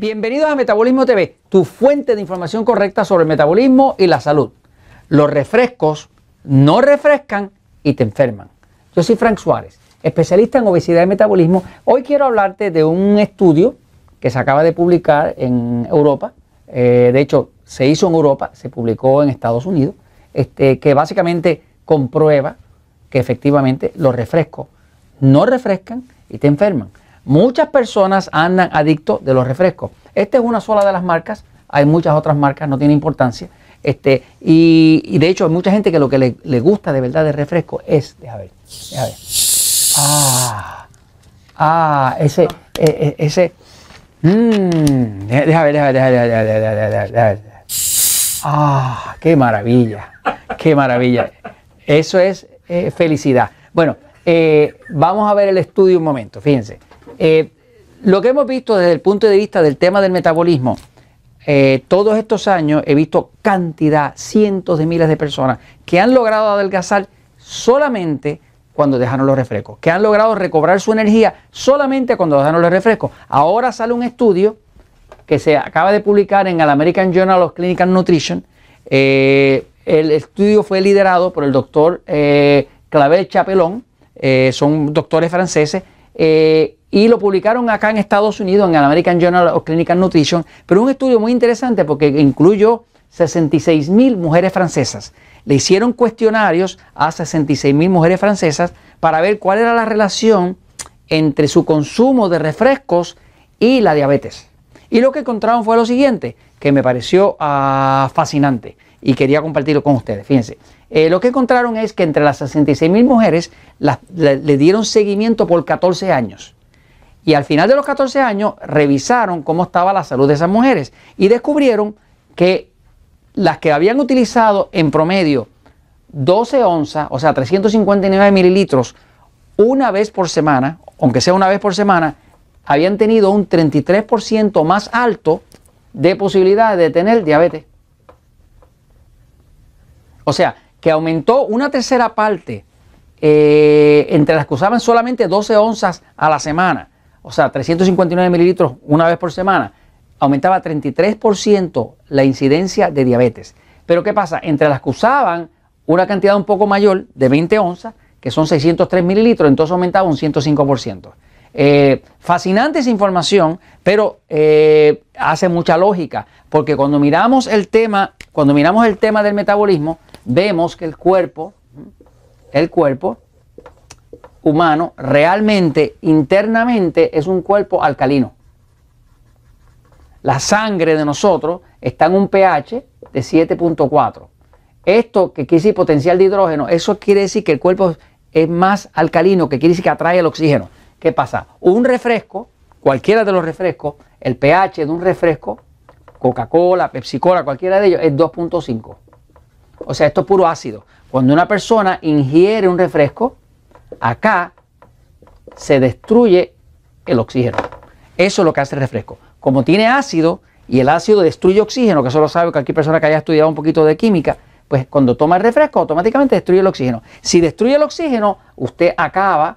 Bienvenidos a Metabolismo TV, tu fuente de información correcta sobre el metabolismo y la salud. Los refrescos no refrescan y te enferman. Yo soy Frank Suárez, especialista en obesidad y metabolismo. Hoy quiero hablarte de un estudio que se acaba de publicar en Europa. Eh, de hecho, se hizo en Europa, se publicó en Estados Unidos, este, que básicamente comprueba que efectivamente los refrescos no refrescan y te enferman. Muchas personas andan adictos de los refrescos. Esta es una sola de las marcas, hay muchas otras marcas, no tiene importancia. Este, y, de hecho hay mucha gente que lo que le, gusta de verdad de refresco es, deja ver, ver. Ah, ah, ese, e, e, ese, mmm, deja ver, deja ver, deja ver, ver, Ah, qué maravilla, qué maravilla. Eso es eh, felicidad. Bueno, eh, vamos a ver el estudio un momento, fíjense. Eh, lo que hemos visto desde el punto de vista del tema del metabolismo, eh, todos estos años he visto cantidad, cientos de miles de personas que han logrado adelgazar solamente cuando dejaron los refrescos, que han logrado recobrar su energía solamente cuando dejaron los refrescos. Ahora sale un estudio que se acaba de publicar en el American Journal of Clinical Nutrition. Eh, el estudio fue liderado por el doctor Clavel Chapelón, son doctores franceses y lo publicaron acá en Estados Unidos en el American Journal of Clinical Nutrition, pero un estudio muy interesante porque incluyó 66 mil mujeres francesas. Le hicieron cuestionarios a 66 mil mujeres francesas para ver cuál era la relación entre su consumo de refrescos y la diabetes. Y lo que encontraron fue lo siguiente, que me pareció ah, fascinante y quería compartirlo con ustedes. Fíjense, eh, lo que encontraron es que entre las 66 mil mujeres le dieron seguimiento por 14 años y al final de los 14 años revisaron cómo estaba la salud de esas mujeres y descubrieron que las que habían utilizado en promedio 12 onzas, o sea, 359 mililitros, una vez por semana, aunque sea una vez por semana, habían tenido un 33% más alto de posibilidades de tener diabetes. O sea, que aumentó una tercera parte eh, entre las que usaban solamente 12 onzas a la semana o sea, 359 mililitros una vez por semana, aumentaba 33% la incidencia de diabetes. Pero ¿qué pasa? Entre las que usaban una cantidad un poco mayor, de 20 onzas, que son 603 mililitros, entonces aumentaba un 105%. Eh, fascinante esa información, pero eh, hace mucha lógica, porque cuando miramos el tema, cuando miramos el tema del metabolismo, vemos que el cuerpo, el cuerpo humano realmente, internamente, es un cuerpo alcalino. La sangre de nosotros está en un pH de 7.4. Esto que quiere decir potencial de hidrógeno, eso quiere decir que el cuerpo es más alcalino, que quiere decir que atrae el oxígeno. ¿Qué pasa? Un refresco, cualquiera de los refrescos, el pH de un refresco, Coca-Cola, Pepsi-Cola, cualquiera de ellos, es 2.5. O sea, esto es puro ácido. Cuando una persona ingiere un refresco, Acá se destruye el oxígeno. Eso es lo que hace el refresco. Como tiene ácido y el ácido destruye oxígeno, que eso lo sabe cualquier persona que haya estudiado un poquito de química, pues cuando toma el refresco automáticamente destruye el oxígeno. Si destruye el oxígeno, usted acaba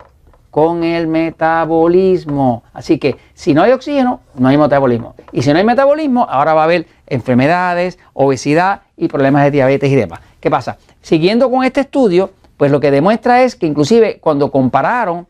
con el metabolismo. Así que si no hay oxígeno, no hay metabolismo. Y si no hay metabolismo, ahora va a haber enfermedades, obesidad y problemas de diabetes y demás. ¿Qué pasa? Siguiendo con este estudio, pues lo que demuestra es que inclusive cuando compararon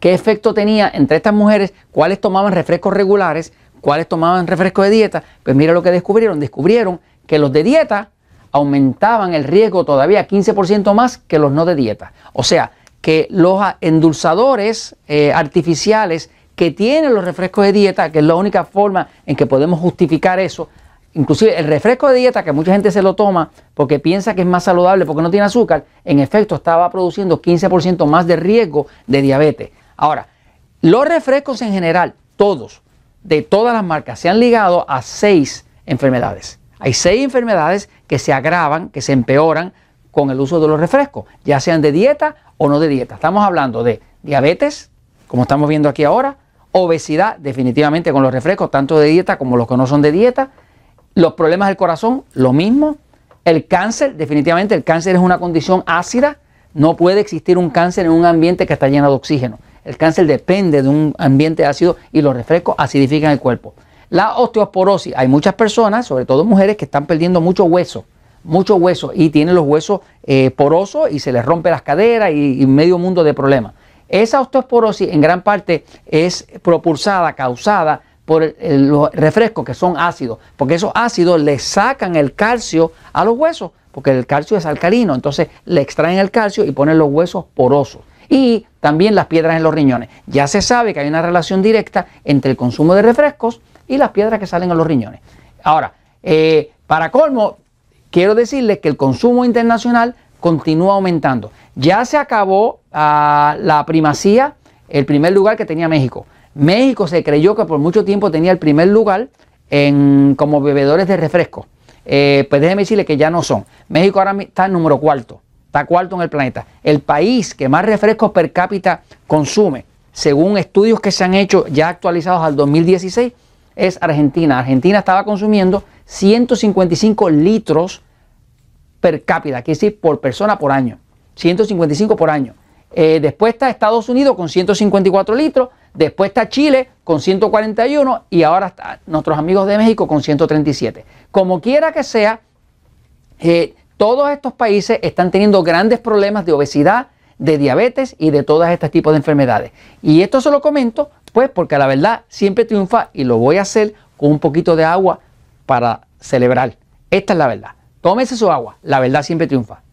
qué efecto tenía entre estas mujeres, cuáles tomaban refrescos regulares, cuáles tomaban refrescos de dieta, pues mira lo que descubrieron. Descubrieron que los de dieta aumentaban el riesgo todavía 15% más que los no de dieta. O sea, que los endulzadores eh, artificiales que tienen los refrescos de dieta, que es la única forma en que podemos justificar eso, Inclusive el refresco de dieta que mucha gente se lo toma porque piensa que es más saludable porque no tiene azúcar, en efecto estaba produciendo 15% más de riesgo de diabetes. Ahora, los refrescos en general, todos, de todas las marcas, se han ligado a seis enfermedades. Hay seis enfermedades que se agravan, que se empeoran con el uso de los refrescos, ya sean de dieta o no de dieta. Estamos hablando de diabetes, como estamos viendo aquí ahora, obesidad, definitivamente con los refrescos, tanto de dieta como los que no son de dieta, los problemas del corazón, lo mismo. El cáncer, definitivamente el cáncer es una condición ácida. No puede existir un cáncer en un ambiente que está lleno de oxígeno. El cáncer depende de un ambiente ácido y los refrescos acidifican el cuerpo. La osteoporosis, hay muchas personas, sobre todo mujeres, que están perdiendo mucho hueso, mucho hueso y tienen los huesos eh, porosos y se les rompe las caderas y, y medio mundo de problemas. Esa osteoporosis en gran parte es propulsada, causada por los refrescos que son ácidos, porque esos ácidos le sacan el calcio a los huesos, porque el calcio es alcalino, entonces le extraen el calcio y ponen los huesos porosos. Y también las piedras en los riñones. Ya se sabe que hay una relación directa entre el consumo de refrescos y las piedras que salen a los riñones. Ahora, eh, para colmo, quiero decirles que el consumo internacional continúa aumentando. Ya se acabó ah, la primacía, el primer lugar que tenía México. México se creyó que por mucho tiempo tenía el primer lugar en, como bebedores de refrescos, eh, pues déjeme decirle que ya no son. México ahora está en número cuarto, está cuarto en el planeta. El país que más refrescos per cápita consume, según estudios que se han hecho ya actualizados al 2016, es Argentina. Argentina estaba consumiendo 155 litros per cápita, que decir por persona por año. 155 por año. Eh, después está Estados Unidos con 154 litros. Después está Chile con 141 y ahora está nuestros amigos de México con 137. Como quiera que sea, eh, todos estos países están teniendo grandes problemas de obesidad, de diabetes y de todas estos tipos de enfermedades. Y esto se lo comento, pues porque la verdad siempre triunfa y lo voy a hacer con un poquito de agua para celebrar. Esta es la verdad. Tómese su agua, la verdad siempre triunfa.